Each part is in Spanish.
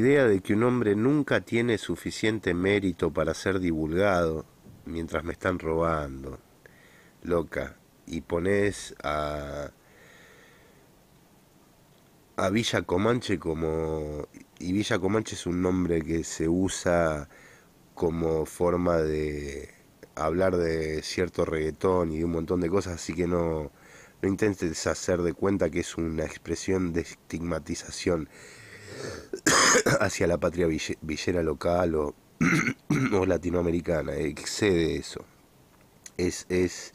idea de que un hombre nunca tiene suficiente mérito para ser divulgado mientras me están robando, loca, y pones a, a Villa Comanche como... Y Villa Comanche es un nombre que se usa como forma de hablar de cierto reggaetón y de un montón de cosas, así que no, no intentes hacer de cuenta que es una expresión de estigmatización. hacia la patria villera local o, latinoamericana, excede eso. Es, es,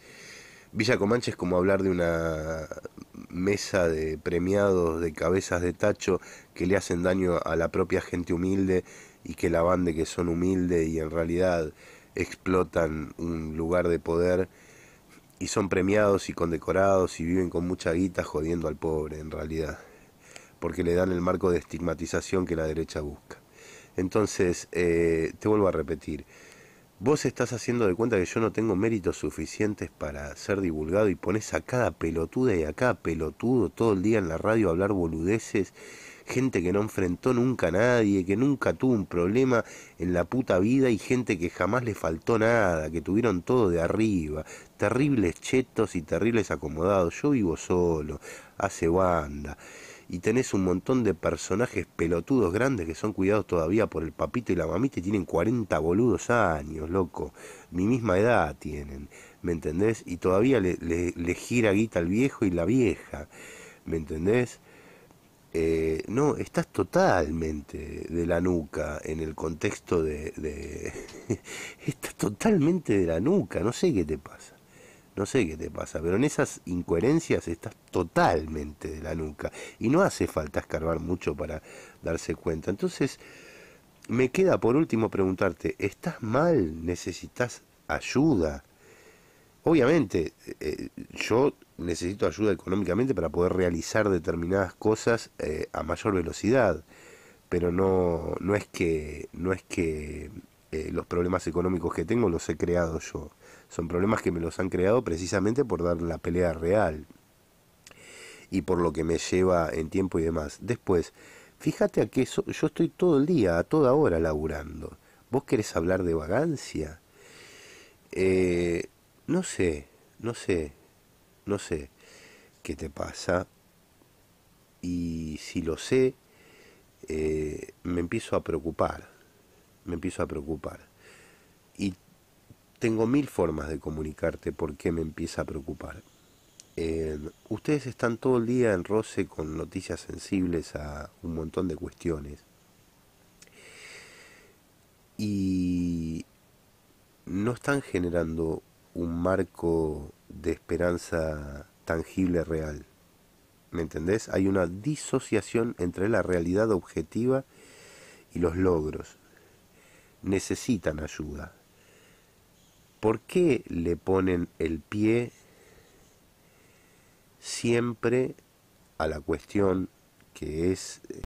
Villa Comanche es como hablar de una mesa de premiados de cabezas de tacho que le hacen daño a la propia gente humilde y que la van de que son humilde y en realidad explotan un lugar de poder y son premiados y condecorados y viven con mucha guita jodiendo al pobre en realidad porque le dan el marco de estigmatización que la derecha busca. Entonces, eh, te vuelvo a repetir, vos estás haciendo de cuenta que yo no tengo méritos suficientes para ser divulgado y pones a cada pelotuda y acá pelotudo todo el día en la radio a hablar boludeces, gente que no enfrentó nunca a nadie, que nunca tuvo un problema en la puta vida y gente que jamás le faltó nada, que tuvieron todo de arriba, terribles chetos y terribles acomodados, yo vivo solo, hace banda y tenés un montón de personajes pelotudos grandes que son cuidados todavía por el papito y la mamita y tienen 40 boludos años, loco. Mi misma edad tienen, ¿me entendés? Y todavía le, gira guita al viejo y la vieja, ¿me entendés? Eh, no, estás totalmente de la nuca en el contexto de... de... estás totalmente de la nuca, no sé qué te pasa. No sé qué te pasa, pero en esas incoherencias estás totalmente de la nuca. Y no hace falta escarbar mucho para darse cuenta. Entonces, me queda por último preguntarte, ¿estás mal? ¿Necesitas ayuda? Obviamente, eh, eh, yo necesito ayuda económicamente para poder realizar determinadas cosas eh, a mayor velocidad, pero no, no es que, no es que eh, los problemas económicos que tengo los he creado yo. Son problemas que me los han creado precisamente por dar la pelea real y por lo que me lleva en tiempo y demás. Después, fíjate a que yo estoy todo el día, a toda hora laburando. ¿Vos querés hablar de vagancia? Eh, no sé, no sé, no sé qué te pasa. Y si lo sé, eh, me empiezo a preocupar me empiezo a preocupar. Y tengo mil formas de comunicarte por qué me empieza a preocupar. Eh, ustedes están todo el día en roce con noticias sensibles a un montón de cuestiones. Y no están generando un marco de esperanza tangible real. ¿Me entendés? Hay una disociación entre la realidad objetiva y los logros necesitan ayuda. ¿Por qué le ponen el pie siempre a la cuestión que es eh,